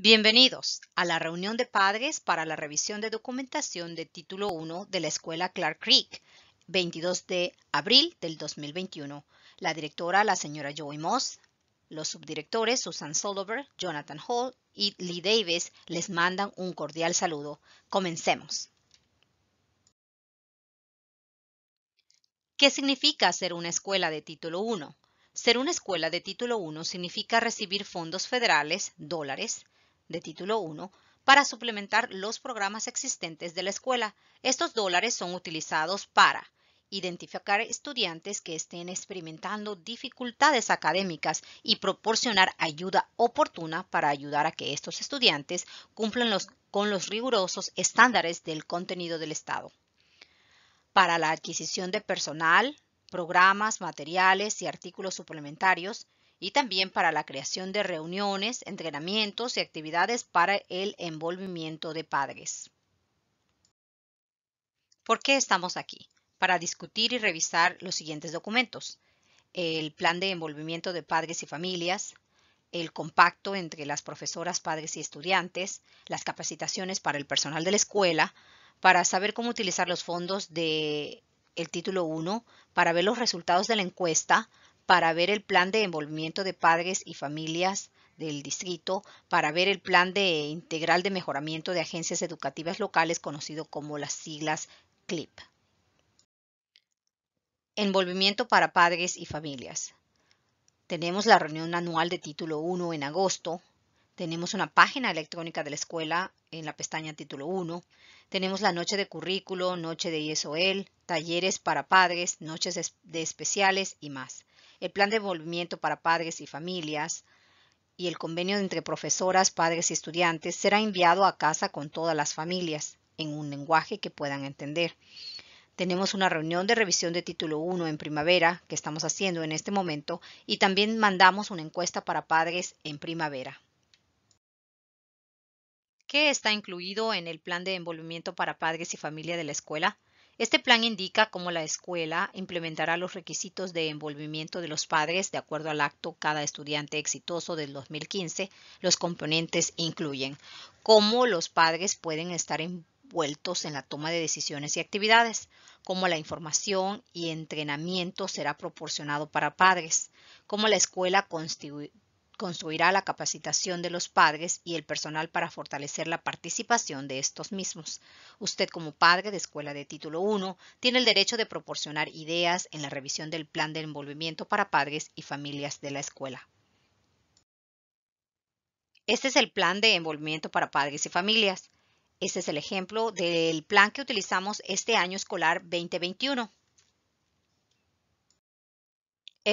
Bienvenidos a la reunión de padres para la revisión de documentación de título 1 de la escuela Clark Creek, 22 de abril del 2021. La directora, la señora Joey Moss, los subdirectores Susan Solover, Jonathan Hall y Lee Davis les mandan un cordial saludo. Comencemos. ¿Qué significa ser una escuela de título 1? Ser una escuela de título 1 significa recibir fondos federales, dólares, de título 1 para suplementar los programas existentes de la escuela. Estos dólares son utilizados para identificar estudiantes que estén experimentando dificultades académicas y proporcionar ayuda oportuna para ayudar a que estos estudiantes cumplan con los rigurosos estándares del contenido del Estado. Para la adquisición de personal, programas, materiales y artículos suplementarios, y también para la creación de reuniones, entrenamientos y actividades para el envolvimiento de padres. ¿Por qué estamos aquí? Para discutir y revisar los siguientes documentos. El plan de envolvimiento de padres y familias, el compacto entre las profesoras, padres y estudiantes, las capacitaciones para el personal de la escuela, para saber cómo utilizar los fondos de el título 1, para ver los resultados de la encuesta, para ver el plan de envolvimiento de padres y familias del distrito, para ver el plan de integral de mejoramiento de agencias educativas locales conocido como las siglas CLIP. Envolvimiento para padres y familias. Tenemos la reunión anual de título 1 en agosto. Tenemos una página electrónica de la escuela en la pestaña título 1. Tenemos la noche de currículo, noche de ISOL, talleres para padres, noches de especiales y más el plan de envolvimiento para padres y familias y el convenio entre profesoras, padres y estudiantes será enviado a casa con todas las familias en un lenguaje que puedan entender. Tenemos una reunión de revisión de título 1 en primavera que estamos haciendo en este momento y también mandamos una encuesta para padres en primavera. ¿Qué está incluido en el plan de envolvimiento para padres y familia de la escuela? Este plan indica cómo la escuela implementará los requisitos de envolvimiento de los padres de acuerdo al acto cada estudiante exitoso del 2015. Los componentes incluyen cómo los padres pueden estar envueltos en la toma de decisiones y actividades, cómo la información y entrenamiento será proporcionado para padres, cómo la escuela constituirá construirá la capacitación de los padres y el personal para fortalecer la participación de estos mismos. Usted como padre de escuela de título 1 tiene el derecho de proporcionar ideas en la revisión del plan de envolvimiento para padres y familias de la escuela. Este es el plan de envolvimiento para padres y familias. Este es el ejemplo del plan que utilizamos este año escolar 2021.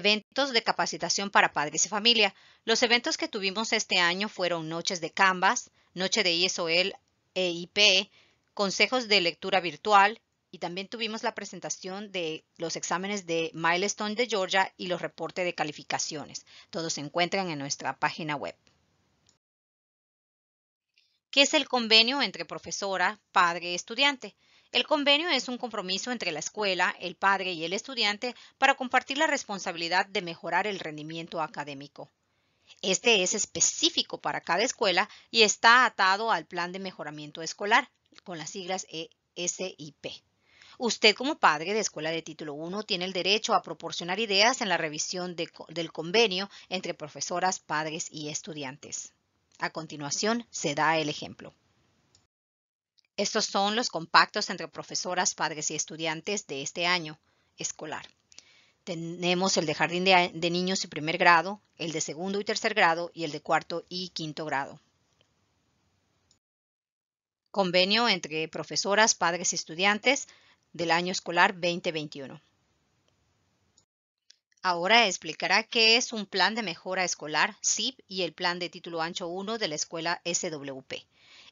Eventos de capacitación para padres y familia. Los eventos que tuvimos este año fueron noches de Canvas, noche de ISOL e IP, consejos de lectura virtual y también tuvimos la presentación de los exámenes de Milestone de Georgia y los reportes de calificaciones. Todos se encuentran en nuestra página web. ¿Qué es el convenio entre profesora, padre y estudiante? El convenio es un compromiso entre la escuela, el padre y el estudiante para compartir la responsabilidad de mejorar el rendimiento académico. Este es específico para cada escuela y está atado al Plan de Mejoramiento Escolar, con las siglas ESIP. Usted como padre de escuela de título 1 tiene el derecho a proporcionar ideas en la revisión del convenio entre profesoras, padres y estudiantes. A continuación, se da el ejemplo. Estos son los compactos entre profesoras, padres y estudiantes de este año escolar. Tenemos el de jardín de, niños y primer grado, el de segundo y tercer grado y el de cuarto y quinto grado. Convenio entre profesoras, padres y estudiantes del año escolar 2021. Ahora explicará qué es un plan de mejora escolar SIP y el plan de título ancho 1 de la escuela SWP.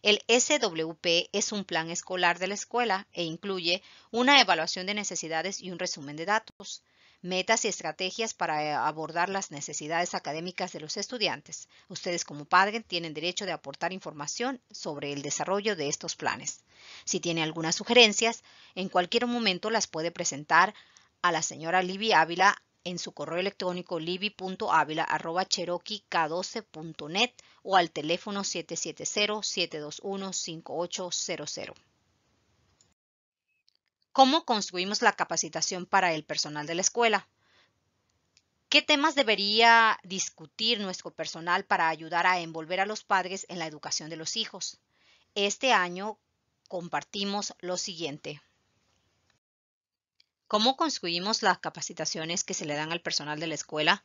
El SWP es un plan escolar de la escuela e incluye una evaluación de necesidades y un resumen de datos, metas y estrategias para eh, abordar las necesidades académicas de los estudiantes. Ustedes como padres tienen derecho de aportar información sobre el desarrollo de estos planes. Si tiene algunas sugerencias, en cualquier momento las puede presentar a la señora Libby Ávila en su correo electrónico libi.avila.cherokee12.net o al teléfono 770-721-5800. ¿Cómo construimos la capacitación para el personal de la escuela? ¿Qué temas debería discutir nuestro personal para ayudar a envolver a los padres en la educación de los hijos? Este año compartimos lo siguiente cómo construimos las capacitaciones que se le dan al personal de la escuela,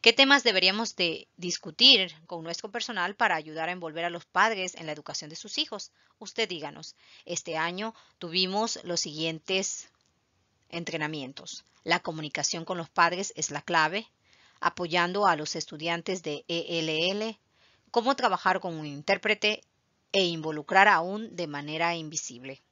qué temas deberíamos de discutir con nuestro personal para ayudar a envolver a los padres en la educación de sus hijos. Usted díganos, este año tuvimos los siguientes entrenamientos. La comunicación con los padres es la clave, apoyando a los estudiantes de ELL, cómo trabajar con un intérprete e involucrar aún de manera invisible.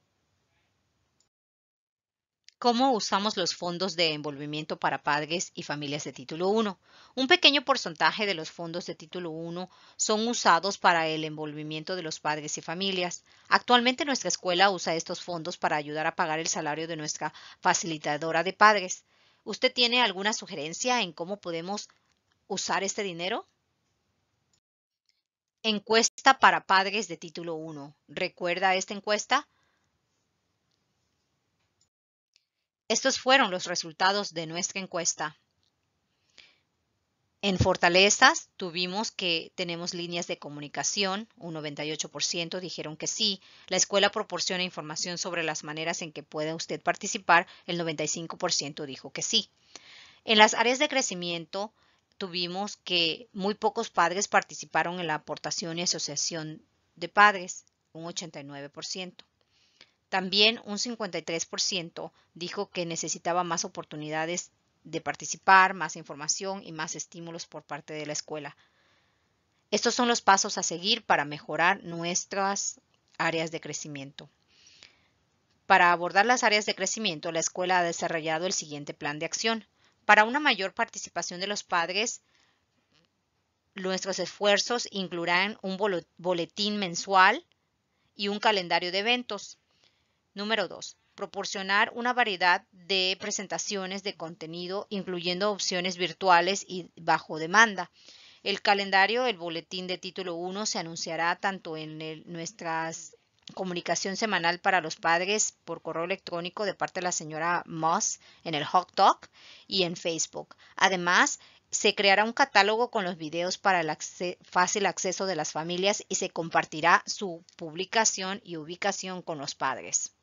¿Cómo usamos los fondos de envolvimiento para padres y familias de título 1? Un pequeño porcentaje de los fondos de título 1 son usados para el envolvimiento de los padres y familias. Actualmente nuestra escuela usa estos fondos para ayudar a pagar el salario de nuestra facilitadora de padres. ¿Usted tiene alguna sugerencia en cómo podemos usar este dinero? Encuesta para padres de título 1. ¿Recuerda esta encuesta? Estos fueron los resultados de nuestra encuesta. En fortalezas tuvimos que tenemos líneas de comunicación, un 98% dijeron que sí. La escuela proporciona información sobre las maneras en que puede usted participar, el 95% dijo que sí. En las áreas de crecimiento tuvimos que muy pocos padres participaron en la aportación y asociación de padres, un 89%. También un 53% dijo que necesitaba más oportunidades de participar, más información y más estímulos por parte de la escuela. Estos son los pasos a seguir para mejorar nuestras áreas de crecimiento. Para abordar las áreas de crecimiento, la escuela ha desarrollado el siguiente plan de acción. Para una mayor participación de los padres, nuestros esfuerzos incluirán un boletín mensual y un calendario de eventos. Número 2. Proporcionar una variedad de presentaciones de contenido, incluyendo opciones virtuales y bajo demanda. El calendario, el boletín de título 1, se anunciará tanto en nuestra nuestras comunicación semanal para los padres por correo electrónico de parte de la señora Moss en el Hot Talk y en Facebook. Además, se creará un catálogo con los videos para el fácil acceso de las familias y se compartirá su publicación y ubicación con los padres.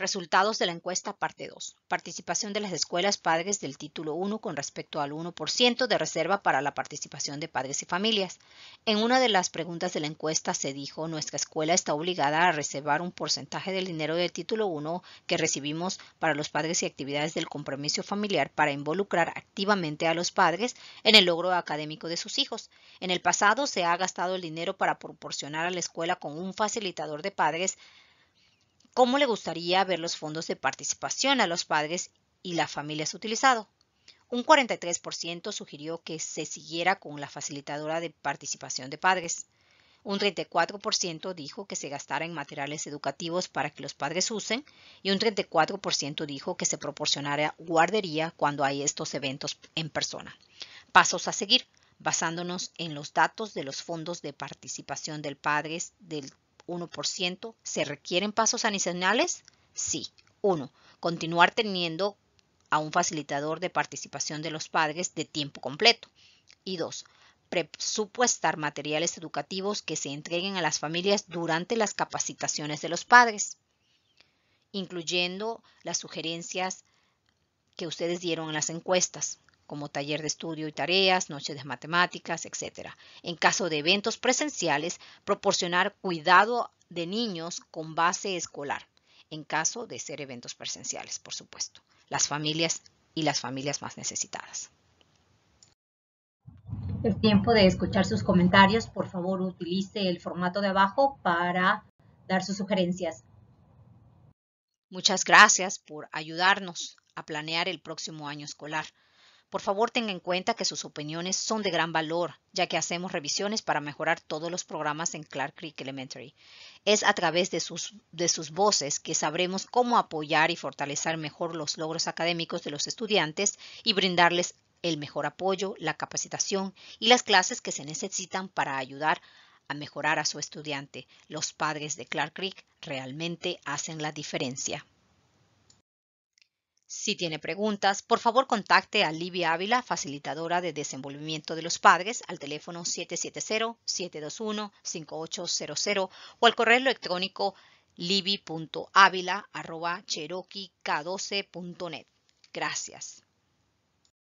Resultados de la encuesta parte 2. Participación de las escuelas padres del título 1 con respecto al 1% de reserva para la participación de padres y familias. En una de las preguntas de la encuesta se dijo, nuestra escuela está obligada a reservar un porcentaje del dinero del título 1 que recibimos para los padres y actividades del compromiso familiar para involucrar activamente a los padres en el logro académico de sus hijos. En el pasado se ha gastado el dinero para proporcionar a la escuela con un facilitador de padres ¿Cómo le gustaría ver los fondos de participación a los padres y las familias utilizado? Un 43% sugirió que se siguiera con la facilitadora de participación de padres. Un 34% dijo que se gastara en materiales educativos para que los padres usen y un 34% dijo que se proporcionara guardería cuando hay estos eventos en persona. Pasos a seguir, basándonos en los datos de los fondos de participación del padres del 1%. ¿Se requieren pasos adicionales? Sí. 1. Continuar teniendo a un facilitador de participación de los padres de tiempo completo. Y 2. Presupuestar materiales educativos que se entreguen a las familias durante las capacitaciones de los padres, incluyendo las sugerencias que ustedes dieron en las encuestas, como taller de estudio y tareas, noches de matemáticas, etc. En caso de eventos presenciales, proporcionar cuidado de niños con base escolar, en caso de ser eventos presenciales, por supuesto, las familias y las familias más necesitadas. Es tiempo de escuchar sus comentarios. Por favor, utilice el formato de abajo para dar sus sugerencias. Muchas gracias por ayudarnos a planear el próximo año escolar. Por favor, tenga en cuenta que sus opiniones son de gran valor, ya que hacemos revisiones para mejorar todos los programas en Clark Creek Elementary. Es a través de sus, de sus voces que sabremos cómo apoyar y fortalecer mejor los logros académicos de los estudiantes y brindarles el mejor apoyo, la capacitación y las clases que se necesitan para ayudar a mejorar a su estudiante. Los padres de Clark Creek realmente hacen la diferencia. Si tiene preguntas, por favor contacte a Livia Ávila, facilitadora de desenvolvimiento de los padres, al teléfono 770-721-5800 o al correo electrónico libi.avila.cherokee12.net. Gracias.